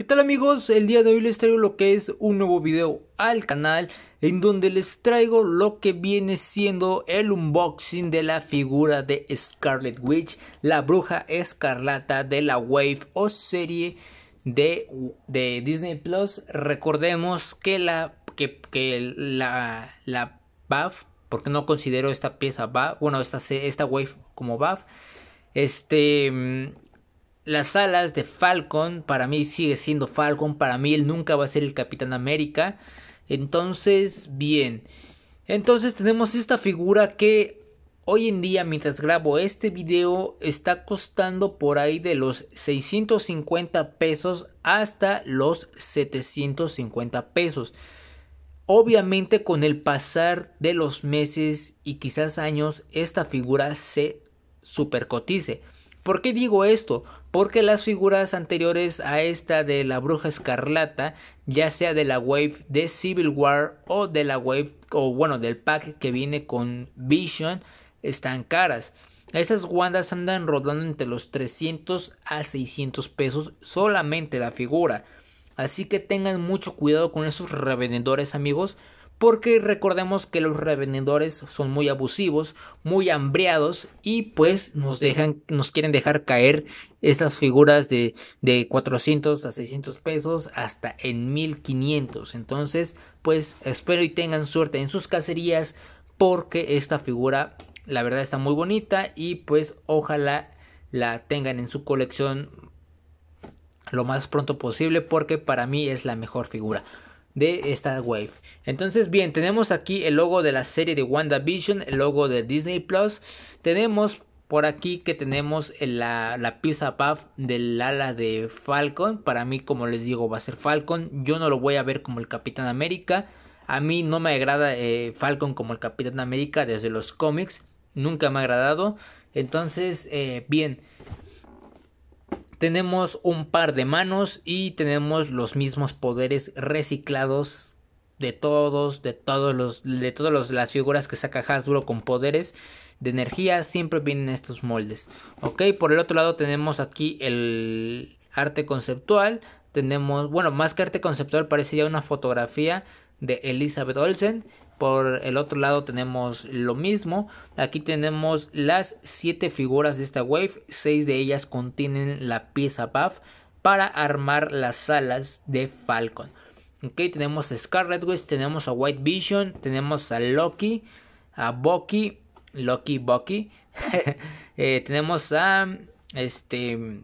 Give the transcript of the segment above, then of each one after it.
¿Qué tal amigos? El día de hoy les traigo lo que es un nuevo video al canal en donde les traigo lo que viene siendo el unboxing de la figura de Scarlet Witch, la bruja escarlata de la Wave o serie de, de Disney Plus. Recordemos que la que, que la, la buff, porque no considero esta pieza buff, bueno, esta, esta Wave como buff, este las alas de Falcon, para mí sigue siendo Falcon, para mí él nunca va a ser el Capitán América. Entonces, bien. Entonces tenemos esta figura que hoy en día, mientras grabo este video, está costando por ahí de los 650 pesos hasta los 750 pesos. Obviamente con el pasar de los meses y quizás años, esta figura se supercotice. ¿Por qué digo esto? Porque las figuras anteriores a esta de la bruja escarlata, ya sea de la wave de Civil War o de la wave, o bueno, del pack que viene con Vision, están caras. Esas guandas andan rodando entre los 300 a 600 pesos solamente la figura. Así que tengan mucho cuidado con esos revendedores amigos porque recordemos que los revendedores son muy abusivos, muy hambriados y pues nos quieren dejar caer estas figuras de, de 400 a 600 pesos hasta en 1500. Entonces, pues espero y tengan suerte en sus cacerías porque esta figura la verdad está muy bonita y pues ojalá la tengan en su colección lo más pronto posible porque para mí es la mejor figura de esta wave. Entonces, bien, tenemos aquí el logo de la serie de WandaVision, el logo de Disney Plus. Tenemos por aquí que tenemos la, la pizza puff del ala de Falcon. Para mí, como les digo, va a ser Falcon. Yo no lo voy a ver como el Capitán América. A mí no me agrada eh, Falcon como el Capitán América desde los cómics. Nunca me ha agradado. Entonces, eh, bien, tenemos un par de manos y tenemos los mismos poderes reciclados de todos, de todos los, de todas las figuras que saca duro con poderes de energía siempre vienen estos moldes. Ok, por el otro lado tenemos aquí el arte conceptual tenemos, bueno, más que arte conceptual parece ya una fotografía de Elizabeth Olsen. Por el otro lado tenemos lo mismo. Aquí tenemos las siete figuras de esta wave. Seis de ellas contienen la pieza buff para armar las alas de Falcon. Ok, tenemos a Scarlet Witch, tenemos a White Vision, tenemos a Loki, a Bucky, Loki Bucky. Eh, tenemos a este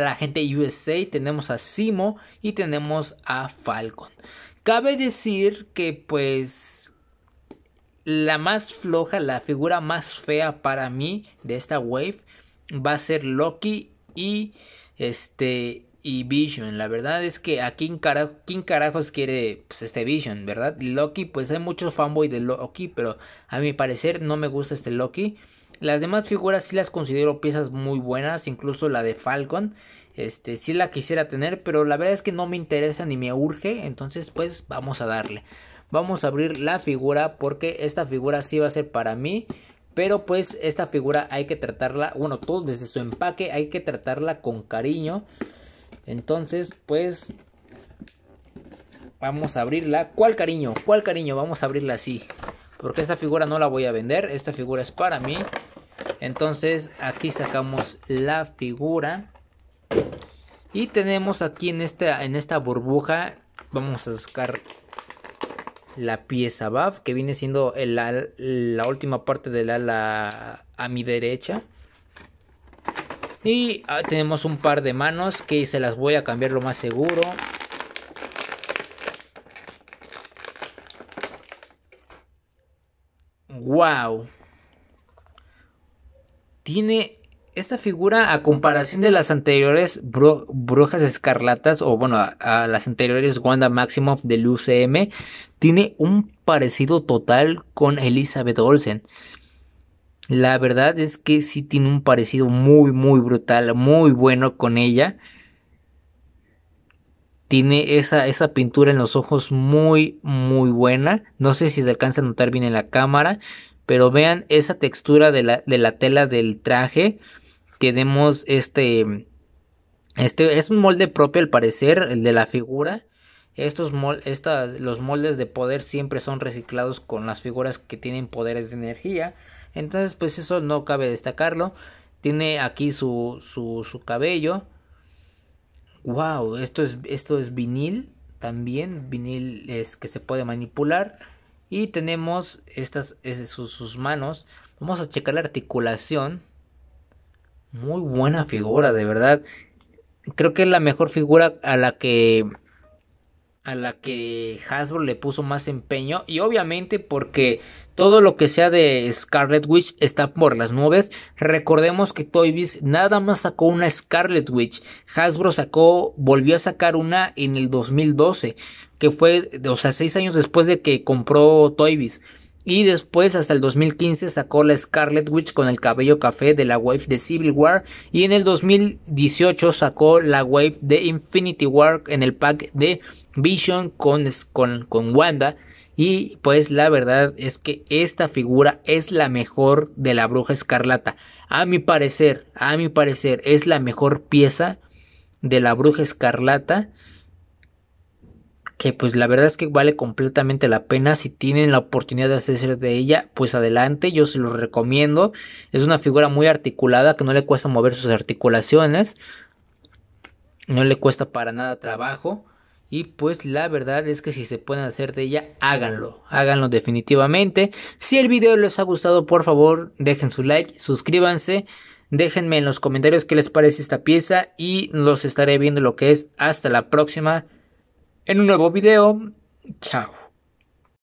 la gente USA, tenemos a Simo y tenemos a Falcon. Cabe decir que pues la más floja, la figura más fea para mí de esta wave va a ser Loki y este y Vision. La verdad es que a quién, carajo, carajos quiere pues, este Vision, ¿verdad? Loki, pues hay muchos fanboy de Loki, pero a mi parecer no me gusta este Loki. Las demás figuras sí las considero piezas muy buenas, incluso la de Falcon. Este, sí la quisiera tener, pero la verdad es que no me interesa ni me urge, entonces pues vamos a darle. Vamos a abrir la figura porque esta figura sí va a ser para mí. Pero pues esta figura hay que tratarla, bueno, todo desde su empaque hay que tratarla con cariño. Entonces, pues vamos a abrirla. ¿Cuál cariño? ¿Cuál cariño? Vamos a abrirla así. Porque esta figura no la voy a vender. Esta figura es para mí. Entonces aquí sacamos la figura. Y tenemos aquí en esta, en esta burbuja. Vamos a sacar la pieza BAF. Que viene siendo la, la, última parte del ala a mi derecha. Y ah, tenemos un par de manos que se las voy a cambiar lo más seguro. ¡Wow! Tiene esta figura a comparación de las anteriores Brujas Escarlatas o bueno, a, las anteriores Wanda Maximoff del UCM, tiene un parecido total con Elizabeth Olsen. La verdad es que sí tiene un parecido muy, muy brutal, muy bueno con ella. Tiene esa, esa pintura en los ojos muy, muy buena. No sé si se alcanza a notar bien en la cámara, pero vean esa textura de la, de la tela del traje. Tenemos este, este, es un molde propio al parecer, el de la figura. Estos los moldes de poder siempre son reciclados con las figuras que tienen poderes de energía. Entonces, pues eso no cabe destacarlo. Tiene aquí su, su, cabello. Wow, esto es, esto es vinil también. Vinil es que se puede manipular. Y tenemos estas sus, sus manos. Vamos a checar la articulación. Muy buena figura, de verdad. Creo que es la mejor figura a la que a la que Hasbro le puso más empeño y obviamente porque todo lo que sea de Scarlet Witch está por las nubes. Recordemos que Toy nada más sacó una Scarlet Witch. Hasbro sacó, volvió a sacar una en el 2012, que fue, o sea, seis años después de que compró Toy y después, hasta el 2015, sacó la Scarlet Witch con el cabello café de la wave de Civil War. Y en el 2018 sacó la wave de Infinity War en el pack de Vision con, con, con Wanda. Y pues la verdad es que esta figura es la mejor de la bruja escarlata. A mi parecer, a mi parecer, es la mejor pieza de la bruja escarlata que pues la verdad es que vale completamente la pena. Si tienen la oportunidad de hacerse de ella, pues adelante, yo se los recomiendo. Es una figura muy articulada que no le cuesta mover sus articulaciones. No le cuesta para nada trabajo. Y pues la verdad es que si se pueden hacer de ella, háganlo, háganlo definitivamente. Si el video les ha gustado, por favor, dejen su like, suscríbanse, déjenme en los comentarios qué les parece esta pieza y los estaré viendo lo que es. Hasta la próxima en un nuevo video. Chao.